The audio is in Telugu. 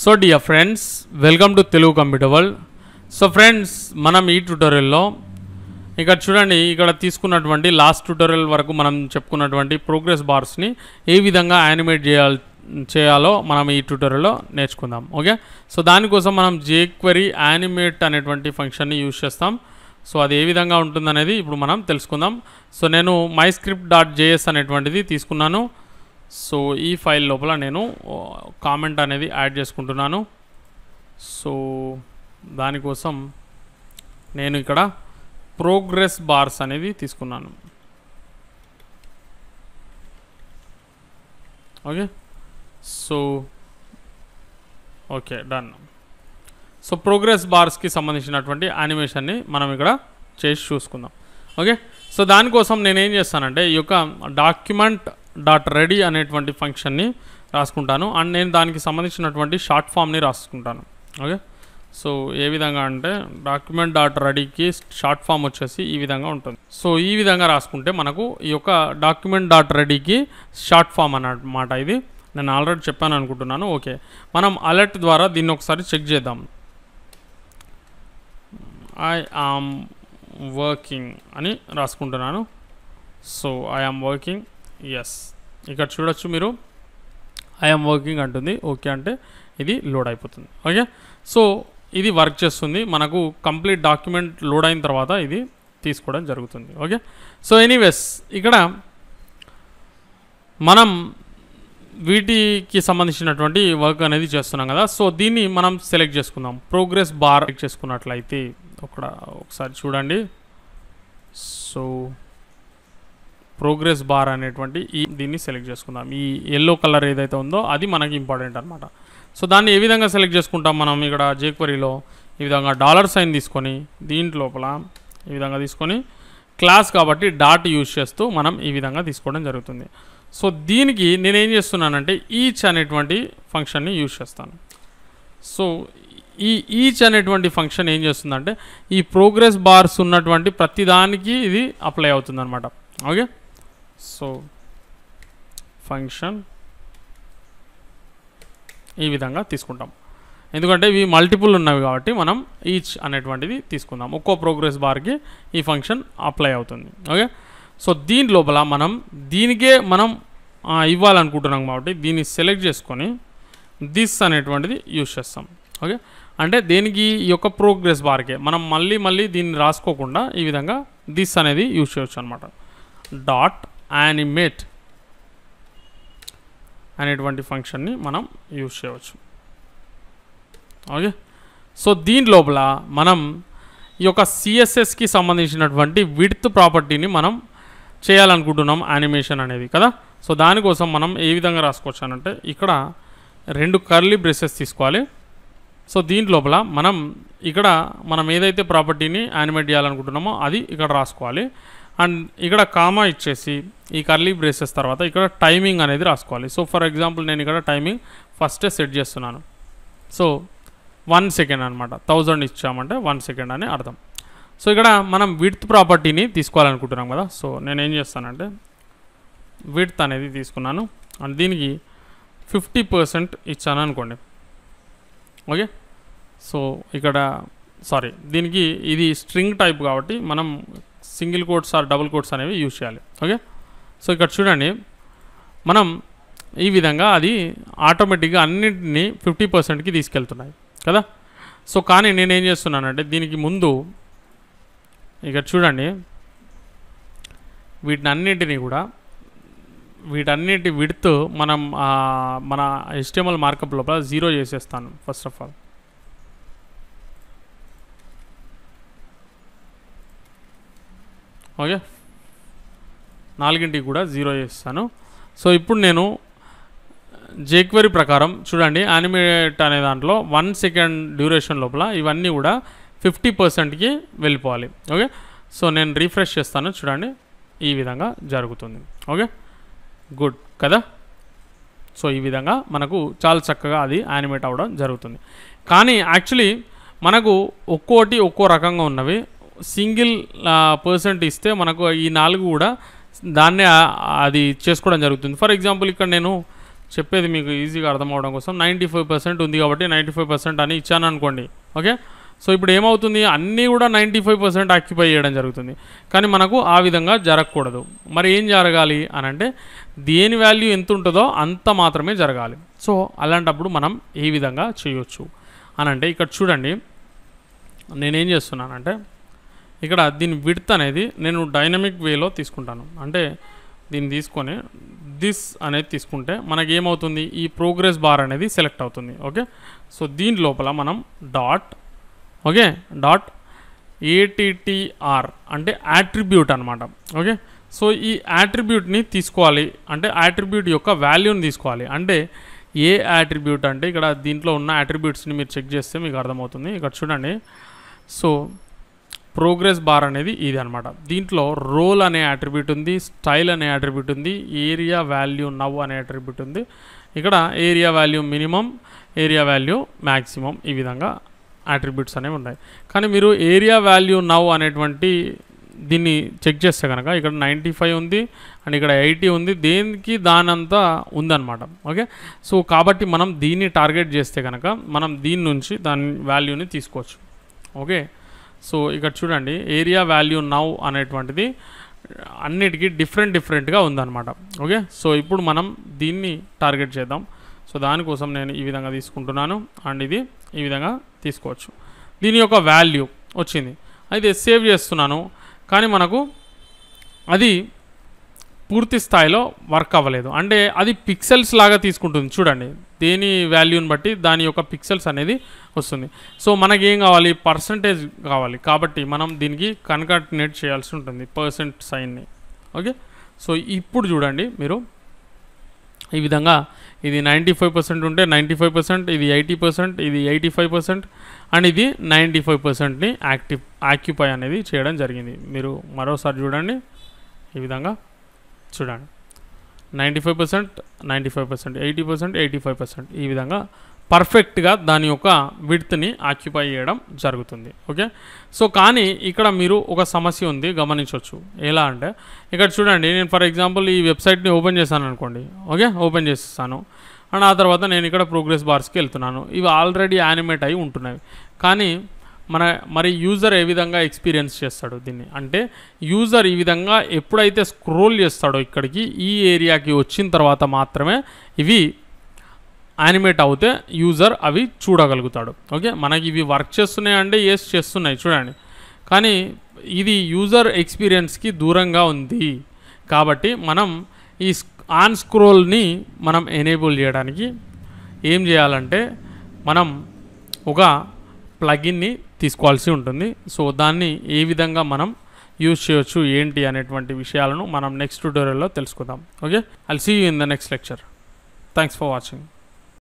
so dear friends welcome to Telugu computer world so friends మనం ఈ ట్యూటోరియల్లో ఇక్కడ చూడండి ఇక్కడ తీసుకున్నటువంటి లాస్ట్ ట్యూటోరియల్ వరకు మనం చెప్పుకున్నటువంటి ప్రోగ్రెస్ బార్స్ని ఏ విధంగా యానిమేట్ చేయాలి చేయాలో మనం ఈ ట్యూటోరియల్లో నేర్చుకుందాం ఓకే సో దానికోసం మనం జేక్వరీ యానిమేట్ అనేటువంటి ఫంక్షన్ని యూజ్ చేస్తాం సో అది ఏ విధంగా ఉంటుందనేది ఇప్పుడు మనం తెలుసుకుందాం సో నేను మై స్క్రిప్ట్ డాట్ జేఎస్ అనేటువంటిది తీసుకున్నాను సో ఈ ఫైల్ లోపల నేను కామెంట్ అనేది యాడ్ చేసుకుంటున్నాను సో దానికోసం నేను ఇక్కడ ప్రోగ్రెస్ బార్స్ అనేది తీసుకున్నాను okay so okay done so progress బార్స్కి సంబంధించినటువంటి యానిమేషన్ని మనం ఇక్కడ చేసి చూసుకుందాం ఓకే సో దానికోసం నేనేం చేస్తానంటే ఈ యొక్క డాక్యుమెంట్ డాట్ రెడీ అనేటువంటి ఫంక్షన్ని రాసుకుంటాను అండ్ నేను దానికి సంబంధించినటువంటి షార్ట్ ఫామ్ని రాసుకుంటాను ఓకే సో ఏ విధంగా అంటే డాక్యుమెంట్ డాట్ రెడీకి షార్ట్ ఫామ్ వచ్చేసి ఈ విధంగా ఉంటుంది సో ఈ విధంగా రాసుకుంటే మనకు ఈ యొక్క డాక్యుమెంట్ డాట్ రెడీకి షార్ట్ ఫామ్ అన్నమాట ఇది నేను ఆల్రెడీ చెప్పాను అనుకుంటున్నాను ఓకే మనం అలర్ట్ ద్వారా దీన్ని ఒకసారి చెక్ చేద్దాం ఐ ఆమ్ వర్కింగ్ అని రాసుకుంటున్నాను so I am working as ఇక్కడ చూడొచ్చు మీరు ఐఎమ్ వర్కింగ్ అంటుంది ఓకే అంటే ఇది లోడ్ అయిపోతుంది ఓకే సో ఇది వర్క్ చేస్తుంది మనకు కంప్లీట్ డాక్యుమెంట్ లోడ్ అయిన తర్వాత ఇది తీసుకోవడం జరుగుతుంది ఓకే సో ఎనీవేస్ ఇక్కడ మనం వీటికి సంబంధించినటువంటి వర్క్ అనేది చేస్తున్నాం కదా సో దీన్ని మనం సెలెక్ట్ చేసుకుందాం ప్రోగ్రెస్ బార్ చేసుకున్నట్లయితే ఒక ఒకసారి చూడండి సో ప్రోగ్రెస్ బార్ అనేటువంటి ఈ దీన్ని సెలెక్ట్ చేసుకుందాం ఈ ఎల్లో కలర్ ఏదైతే ఉందో అది మనకి ఇంపార్టెంట్ అనమాట సో దాన్ని ఏ విధంగా సెలెక్ట్ చేసుకుంటాం మనం ఇక్కడ జేక్వరీలో ఈ విధంగా డాలర్ సైన్ తీసుకొని దీంట్లోపల ఈ విధంగా తీసుకొని క్లాస్ కాబట్టి డాట్ యూజ్ చేస్తూ మనం ఈ విధంగా తీసుకోవడం జరుగుతుంది సో దీనికి నేనేం చేస్తున్నానంటే ఈచ్ అనేటువంటి ఫంక్షన్ని యూజ్ చేస్తాను సో ఈ ఈచ్ అనేటువంటి ఫంక్షన్ ఏం చేస్తుందంటే ఈ ప్రోగ్రెస్ బార్స్ ఉన్నటువంటి ప్రతిదానికి ఇది అప్లై అవుతుందన్నమాట ఓకే సో ఫంక్షన్ ఈ విధంగా తీసుకుంటాం ఎందుకంటే ఇవి మల్టిపుల్ ఉన్నవి కాబట్టి మనం ఈచ్ అనేటువంటిది తీసుకుందాం ఒక్కో ప్రోగ్రెస్ బార్కి ఈ ఫంక్షన్ అప్లై అవుతుంది ఓకే సో దీని లోపల మనం దీనికే మనం ఇవ్వాలనుకుంటున్నాం కాబట్టి దీన్ని సెలెక్ట్ చేసుకొని దిస్ అనేటువంటిది యూజ్ చేస్తాం ఓకే అంటే దేనికి ఈ యొక్క ప్రోగ్రెస్ బార్కే మనం మళ్ళీ మళ్ళీ దీన్ని రాసుకోకుండా ఈ విధంగా దిస్ అనేది యూజ్ చేయొచ్చు అనమాట డాట్ యానిమేట్ అనేటువంటి ఫంక్షన్ని మనం యూజ్ చేయవచ్చు ఓకే సో దీని లోపల మనం ఈ యొక్క సిఎస్ఎస్కి సంబంధించినటువంటి విడ్త్ ప్రాపర్టీని మనం చేయాలనుకుంటున్నాం యానిమేషన్ అనేది కదా సో దానికోసం మనం ఏ విధంగా రాసుకోవచ్చు అనంటే ఇక్కడ రెండు కర్లీ బ్రెసెస్ తీసుకోవాలి సో దీని లోపల మనం ఇక్కడ మనం ఏదైతే ప్రాపర్టీని యానిమేట్ చేయాలనుకుంటున్నామో అది ఇక్కడ రాసుకోవాలి అండ్ ఇక్కడ కామా ఇచ్చేసి ఈ కర్లీ బ్రేసెస్ తర్వాత ఇక్కడ టైమింగ్ అనేది రాసుకోవాలి సో ఫర్ ఎగ్జాంపుల్ నేను ఇక్కడ టైమింగ్ ఫస్టే సెట్ చేస్తున్నాను సో వన్ సెకండ్ అనమాట థౌజండ్ ఇచ్చామంటే వన్ సెకండ్ అని అర్థం సో ఇక్కడ మనం విడ్త్ ప్రాపర్టీని తీసుకోవాలనుకుంటున్నాం కదా సో నేను ఏం చేస్తానంటే విడ్త్ అనేది తీసుకున్నాను అండ్ దీనికి ఫిఫ్టీ పర్సెంట్ ఇచ్చాను అనుకోండి ఓకే సో ఇక్కడ సారీ దీనికి ఇది స్ట్రింగ్ టైప్ కాబట్టి మనం single quotes or double quotes అనేవి యూజ్ చేయాలి ఓకే సో ఇక్కడ చూడండి మనం ఈ విధంగా అది ఆటోమేటిక్గా అన్నింటినీ ఫిఫ్టీ పర్సెంట్కి తీసుకెళ్తున్నాయి కదా సో కానీ నేనేం చేస్తున్నానంటే దీనికి ముందు ఇక్కడ చూడండి వీటిని అన్నింటినీ కూడా వీటన్నిటి విడుతూ మనం మన ఎస్టిఎంఎల్ మార్కప్ లోపల జీరో చేసేస్తాను ఫస్ట్ ఆఫ్ ఆల్ ఓకే నాలుగింటికి కూడా జీరో చేస్తాను సో ఇప్పుడు నేను జేక్వరీ ప్రకారం చూడండి యానిమేట్ అనే దాంట్లో వన్ సెకండ్ డ్యూరేషన్ లోపల ఇవన్నీ కూడా ఫిఫ్టీ పర్సెంట్కి వెళ్ళిపోవాలి ఓకే సో నేను రీఫ్రెష్ చేస్తాను చూడండి ఈ విధంగా జరుగుతుంది ఓకే గుడ్ కదా సో ఈ విధంగా మనకు చాలా చక్కగా అది యానిమేట్ అవ్వడం జరుగుతుంది కానీ యాక్చువల్లీ మనకు ఒక్కోటి ఒక్కో రకంగా ఉన్నవి సింగిల్ పర్సెంట్ ఇస్తే మనకు ఈ నాలుగు కూడా దాన్నే అది చేసుకోవడం జరుగుతుంది ఫర్ ఎగ్జాంపుల్ ఇక్కడ నేను చెప్పేది మీకు ఈజీగా అర్థం అవడం కోసం నైంటీ ఫైవ్ పర్సెంట్ ఉంది కాబట్టి నైంటీ ఫైవ్ పర్సెంట్ అని ఇచ్చాను అనుకోండి ఓకే సో ఇప్పుడు ఏమవుతుంది అన్నీ కూడా నైంటీ ఫైవ్ పర్సెంట్ ఆక్యుపై చేయడం జరుగుతుంది కానీ మనకు ఆ విధంగా జరగకూడదు మరి ఏం జరగాలి అని అంటే దేని వాల్యూ ఎంత ఉంటుందో అంత మాత్రమే జరగాలి సో అలాంటప్పుడు మనం ఏ విధంగా చేయొచ్చు అనంటే ఇక్కడ చూడండి నేనేం చేస్తున్నానంటే ఇక్కడ దీని విడ్త్ అనేది నేను డైనమిక్ వేలో తీసుకుంటాను అంటే దీన్ని తీసుకొని దిస్ అనేది తీసుకుంటే మనకి ఏమవుతుంది ఈ ప్రోగ్రెస్ బార్ అనేది సెలెక్ట్ అవుతుంది ఓకే సో దీని లోపల మనం డాట్ ఓకే డాట్ ఏటీటీఆర్ అంటే యాట్రిబ్యూట్ అనమాట ఓకే సో ఈ యాట్రిబ్యూట్ని తీసుకోవాలి అంటే యాట్రిబ్యూట్ యొక్క వాల్యూని తీసుకోవాలి అంటే ఏ యాట్రిబ్యూట్ అంటే ఇక్కడ దీంట్లో ఉన్న యాట్రిబ్యూట్స్ని మీరు చెక్ చేస్తే మీకు అర్థమవుతుంది ఇక్కడ చూడండి సో ప్రోగ్రెస్ బార్ అనేది ఇది అనమాట దీంట్లో రోల్ అనే అట్రిబ్యూట్ ఉంది స్టైల్ అనే అట్రిబ్యూట్ ఉంది ఏరియా వాల్యూ నవ్ అనే అట్రిబ్యూట్ ఉంది ఇక్కడ aria value minimum aria value maximum ఈ విధంగా అట్రిబ్యూట్స్ అనేవి ఉన్నాయి కానీ మీరు ఏరియా వాల్యూ నవ్ అనేటువంటి దీన్ని చెక్ చేస్తే కనుక ఇక్కడ నైంటీ ఫైవ్ ఉంది అండ్ ఇక్కడ ఎయిటీ ఉంది దేనికి దానంతా ఉందన్నమాట ఓకే సో కాబట్టి మనం దీన్ని టార్గెట్ చేస్తే కనుక మనం దీని నుంచి దాని వాల్యూని తీసుకోవచ్చు ఓకే సో ఇక్కడ చూడండి ఏరియా వాల్యూ నౌ అనేటువంటిది అన్నిటికీ డిఫరెంట్ డిఫరెంట్గా ఉందన్నమాట ఓకే సో ఇప్పుడు మనం దీన్ని టార్గెట్ చేద్దాం సో దానికోసం నేను ఈ విధంగా తీసుకుంటున్నాను అండ్ ఇది ఈ విధంగా తీసుకోవచ్చు దీని యొక్క వాల్యూ వచ్చింది అయితే సేవ్ చేస్తున్నాను కానీ మనకు అది పూర్తి స్థాయిలో వర్క్ అవ్వలేదు అంటే అది పిక్సెల్స్ లాగా తీసుకుంటుంది చూడండి దేని వాల్యూని బట్టి దాని యొక్క పిక్సెల్స్ అనేది వస్తుంది సో మనకి ఏం కావాలి పర్సంటేజ్ కావాలి కాబట్టి మనం దీనికి కన్కాటినేట్ చేయాల్సి ఉంటుంది పర్సెంట్ సైన్ని ఓకే సో ఇప్పుడు చూడండి మీరు ఈ విధంగా ఇది నైంటీ ఫైవ్ పర్సెంట్ ఉంటే నైంటీ ఫైవ్ పర్సెంట్ ఇది ఎయిటీ పర్సెంట్ ఇది ఎయిటీ ఫైవ్ పర్సెంట్ అండ్ ఇది నైంటీ ఫైవ్ పర్సెంట్ని యాక్టివ్ ఆక్యుపై అనేది చేయడం జరిగింది మీరు మరోసారి చూడండి ఈ విధంగా చూడండి ninety five percent ninety five percent eighty percent eighty five percent ఈ విధంగా పర్ఫెక్ట్గా దాని యొక్క విడ్త్ని ఆక్యుపై చేయడం జరుగుతుంది ఓకే సో కానీ ఇక్కడ మీరు ఒక సమస్య ఉంది గమనించవచ్చు ఎలా అంటే ఇక్కడ చూడండి నేను ఫర్ ఎగ్జాంపుల్ ఈ వెబ్సైట్ని ఓపెన్ చేశాను అనుకోండి ఓకే ఓపెన్ చేస్తాను అండ్ ఆ తర్వాత నేను ఇక్కడ ప్రోగ్రెస్ బార్స్కి వెళ్తున్నాను ఇవి ఆల్రెడీ యానిమేట్ అయి ఉంటున్నాయి కానీ మన మరి యూజర్ ఏ విధంగా ఎక్స్పీరియన్స్ చేస్తాడు దీన్ని అంటే యూజర్ ఈ విధంగా ఎప్పుడైతే స్క్రోల్ చేస్తాడో ఇక్కడికి ఈ ఏరియాకి వచ్చిన తర్వాత మాత్రమే ఇవి యానిమేట్ అవుతే యూజర్ అవి చూడగలుగుతాడు ఓకే మనకి ఇవి వర్క్ చేస్తున్నాయి అంటే ఏస్ చేస్తున్నాయి చూడండి కానీ ఇది యూజర్ ఎక్స్పీరియన్స్కి దూరంగా ఉంది కాబట్టి మనం ఈ ఆన్ స్క్రోల్ని మనం ఎనేబుల్ చేయడానికి ఏం చేయాలంటే మనం ఒక ప్లగిన్ని తీసుకోవాల్సి ఉంటుంది సో దాన్ని ఏ విధంగా మనం యూజ్ చేయొచ్చు ఏంటి అనేటువంటి విషయాలను మనం నెక్స్ట్ ట్యూటోరియల్లో తెలుసుకుందాం okay I'll see you in the next lecture thanks for watching